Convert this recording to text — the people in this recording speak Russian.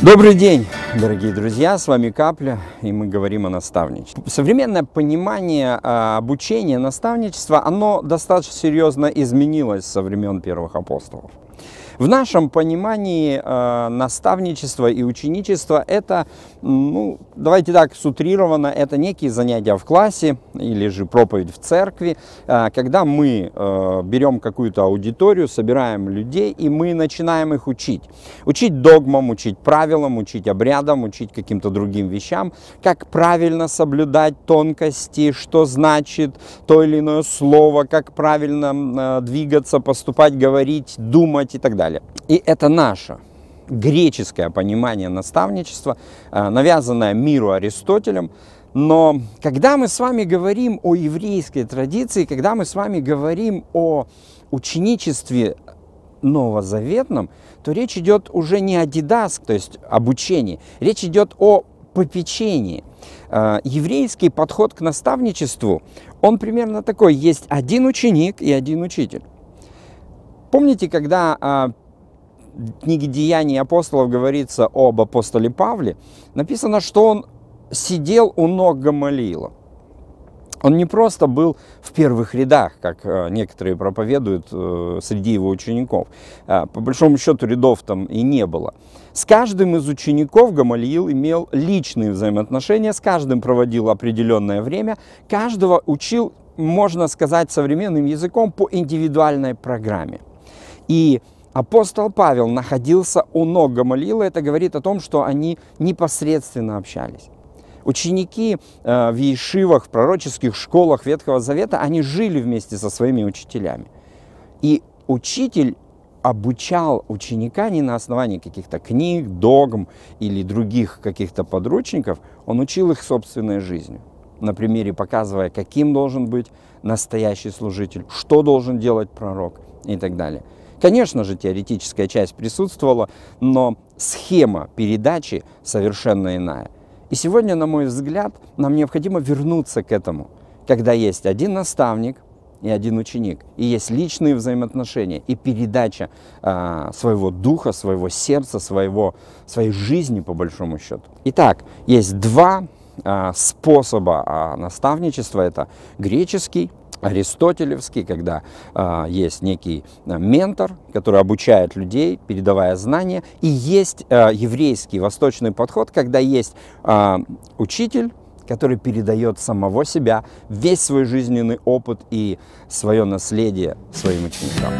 Добрый день, дорогие друзья, с вами Капля, и мы говорим о наставничестве. Современное понимание а, обучения наставничества, оно достаточно серьезно изменилось со времен первых апостолов. В нашем понимании э, наставничество и ученичество это, ну, давайте так, сутрированно, это некие занятия в классе или же проповедь в церкви, э, когда мы э, берем какую-то аудиторию, собираем людей и мы начинаем их учить. Учить догмам, учить правилам, учить обрядам, учить каким-то другим вещам, как правильно соблюдать тонкости, что значит то или иное слово, как правильно э, двигаться, поступать, говорить, думать и так далее далее. И это наше греческое понимание наставничества, э, навязанное миру Аристотелем. Но когда мы с вами говорим о еврейской традиции, когда мы с вами говорим о ученичестве новозаветном, то речь идет уже не о дидаск, то есть обучении, речь идет о попечении. Э, еврейский подход к наставничеству, он примерно такой, есть один ученик и один учитель. Помните, когда а, в книге «Деяний апостолов» говорится об апостоле Павле, написано, что он сидел у ног Гамалиила. Он не просто был в первых рядах, как э, некоторые проповедуют э, среди его учеников. Э, по большому счету рядов там и не было. С каждым из учеников Гамалиил имел личные взаимоотношения, с каждым проводил определенное время, каждого учил, можно сказать современным языком, по индивидуальной программе. И апостол Павел находился у ног Гамалила. Это говорит о том, что они непосредственно общались. Ученики э, в Ешивах, в пророческих школах Ветхого Завета, они жили вместе со своими учителями. И учитель обучал ученика не на основании каких-то книг, догм или других каких-то подручников, он учил их собственной жизнью. На примере показывая, каким должен быть настоящий служитель, что должен делать пророк и так далее. Конечно же, теоретическая часть присутствовала, но схема передачи совершенно иная. И сегодня, на мой взгляд, нам необходимо вернуться к этому, когда есть один наставник и один ученик, и есть личные взаимоотношения и передача э, своего духа, своего сердца, своего, своей жизни, по большому счету. Итак, есть два а, способа а, наставничества. Это греческий аристотелевский, когда э, есть некий а, ментор, который обучает людей, передавая знания, и есть э, еврейский восточный подход, когда есть э, учитель, который передает самого себя, весь свой жизненный опыт и свое наследие своим ученикам.